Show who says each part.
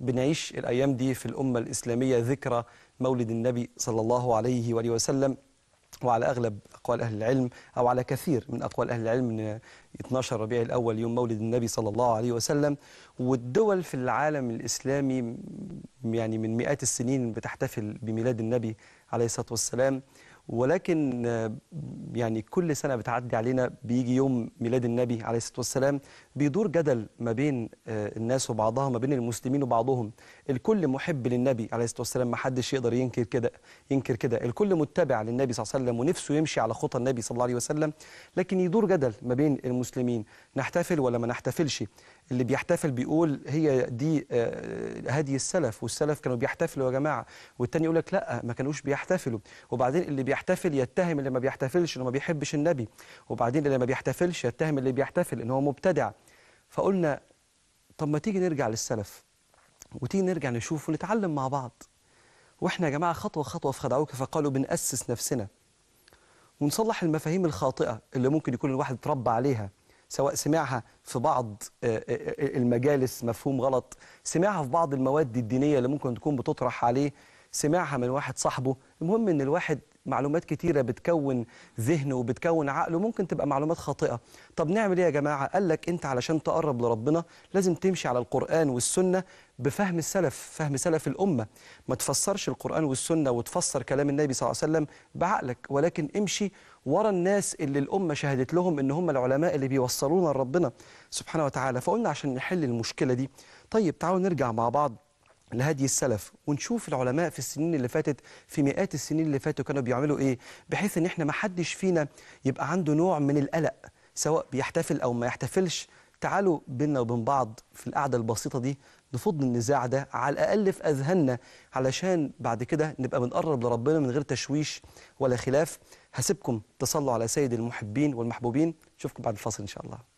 Speaker 1: بنعيش الأيام دي في الأمة الإسلامية ذكرى مولد النبي صلى الله عليه وآله وسلم وعلى أغلب أقوال أهل العلم أو على كثير من أقوال أهل العلم أن 12 ربيع الأول يوم مولد النبي صلى الله عليه وسلم والدول في العالم الإسلامي يعني من مئات السنين بتحتفل بميلاد النبي عليه الصلاة والسلام ولكن يعني كل سنة بتعدي علينا بيجي يوم ميلاد النبي عليه الصلاة والسلام بيدور جدل ما بين آه، الناس وبعضها ما بين المسلمين وبعضهم الكل محب للنبي عليه الصلاة والسلام ما حدش يقدر ينكر كده ينكر كده الكل متبع للنبي صلى الله عليه وسلم ونفسه يمشي على خطى النبي صلى الله عليه وسلم لكن يدور جدل ما بين المسلمين نحتفل ولا ما نحتفلش اللي بيحتفل بيقول هي دي هدي آه، السلف والسلف كانوا بيحتفلوا يا جماعة والتاني يقول لك لا ما كانوش بيحتفلوا وبعدين اللي بيحتفل يتهم اللي ما بيحتفلش انه ما بيحبش النبي وبعدين اللي ما بيحتفلش يتهم اللي بيحتفل ان هو مبتدع فقلنا طب ما تيجي نرجع للسلف وتيجي نرجع نشوف ونتعلم مع بعض واحنا يا جماعه خطوه خطوه في خدعوك فقالوا بنأسس نفسنا ونصلح المفاهيم الخاطئه اللي ممكن يكون الواحد اتربى عليها سواء سمعها في بعض آه، آه، آه، المجالس مفهوم غلط سمعها في بعض المواد الدينيه اللي ممكن تكون بتطرح عليه سمعها من واحد صاحبه المهم ان الواحد معلومات كتيره بتكون ذهنه وبتكون عقله ممكن تبقى معلومات خاطئه طب نعمل ايه يا جماعه قال لك انت علشان تقرب لربنا لازم تمشي على القران والسنه بفهم السلف فهم سلف الامه ما تفسرش القران والسنه وتفسر كلام النبي صلى الله عليه وسلم بعقلك ولكن امشي ورا الناس اللي الامه شهدت لهم ان هم العلماء اللي بيوصلونا لربنا سبحانه وتعالى فقلنا عشان نحل المشكله دي طيب تعالوا نرجع مع بعض لهدي السلف ونشوف العلماء في السنين اللي فاتت في مئات السنين اللي فاتوا كانوا بيعملوا ايه بحيث ان احنا ما حدش فينا يبقى عنده نوع من القلق سواء بيحتفل او ما يحتفلش تعالوا بينا وبين بعض في القعده البسيطه دي نفض النزاع ده على الاقل في اذهاننا علشان بعد كده نبقى بنقرب لربنا من غير تشويش ولا خلاف هسيبكم تصلوا على سيد المحبين والمحبوبين اشوفكم بعد الفاصل ان شاء الله